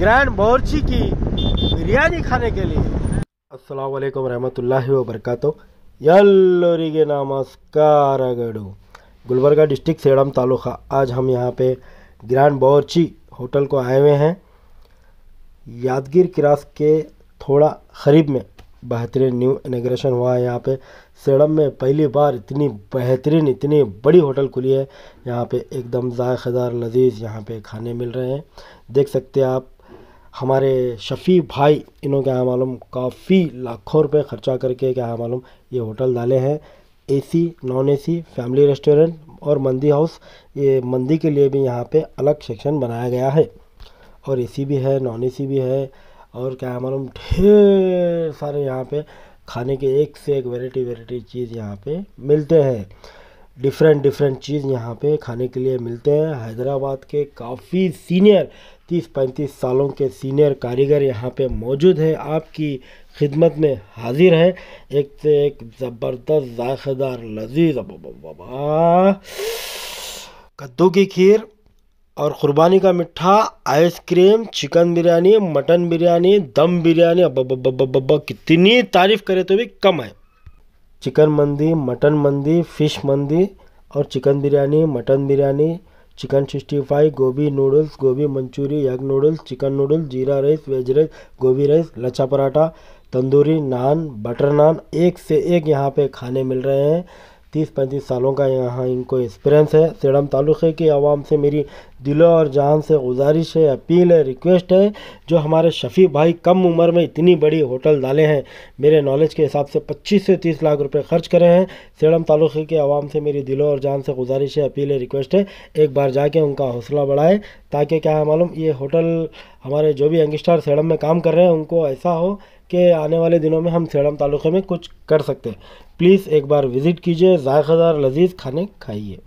grand बोर्ची की बिरयानी खाने के लिए असलकम वालेकुम रहमतुल्लाहि व नमस्कार गुलबर्गा डिस्ट्रिक्ट सेड़म तालुका आज हम यहाँ पे ग्रैंड बोर्ची होटल को आए हुए हैं यादगीर क्रास के थोड़ा खरीब में बेहतरीन न्यू इनग्रेशन हुआ है यहाँ पे सेड़म में पहली बार इतनी बेहतरीन इतनी बड़ी होटल खुली है यहाँ पे एकदम जायदार लजीज यहाँ पे खाने मिल रहे हैं देख सकते हैं आप हमारे शफ़ी भाई इन्हों क्या मालूम काफ़ी लाखों रुपए खर्चा करके क्या मालूम ये होटल डाले हैं AC non AC family restaurant और मंदी हाउस ये मंदी के लिए भी यहाँ पे अलग सेक्शन बनाया गया है और एसी भी है नॉन एसी भी है और क्या है मालूम ढेर सारे यहाँ पे खाने के एक से एक वेराइटी वेराइटी चीज़ यहाँ पर मिलते हैं डिफरेंट डिफरेंट चीज़ यहाँ पे खाने के लिए मिलते हैं हैदराबाद के काफ़ी सीनियर तीस पैंतीस सालों के सीनियर कारीगर यहाँ पे मौजूद हैं आपकी खिदमत में हाजिर हैं एक से एक ज़बरदस्त जायकेदार लजीज कद्दू की खीर और ख़ुरबानी का मिठा ice cream chicken biryani mutton biryani dum biryani कितनी तारीफ़ करे तो भी कम है चिकन मंदी मटन मंदी फ़िश मंदी और chicken biryani mutton biryani chicken sixty five gobi noodles gobi Manchurian egg noodles chicken noodles jeera rice veg rice gobi rice lachha paratha tandoori naan butter naan एक से एक यहाँ पे खाने मिल रहे हैं तीस पैंतीस सालों का यहाँ इनको एक्सपीरियंस है सेडम तालुक़े की आवाम से मेरी दिलो और जान से गुजारिश है अपील है रिक्वेस्ट है जो हमारे शफ़ी भाई कम उम्र में इतनी बड़ी होटल डाले हैं मेरे नॉलेज के हिसाब से 25 से 30 लाख रुपए खर्च करे हैं सेडम तालुक़े के आवाम से मेरी दिलो और जान से गुजारिश है अपील है रिक्वेस्ट है एक बार जाके उनका हौसला बढ़ाए ताकि क्या है मालूम ये होटल हमारे जो भी यंगस्टर सेडम में काम कर रहे हैं उनको ऐसा हो कि आने वाले दिनों में हम सेड़म तालुक़े में कुछ कर सकते हैं प्लीज़ एक बार विज़िट कीजिए ज़ायक़ादार लजीज़ खाने खाइए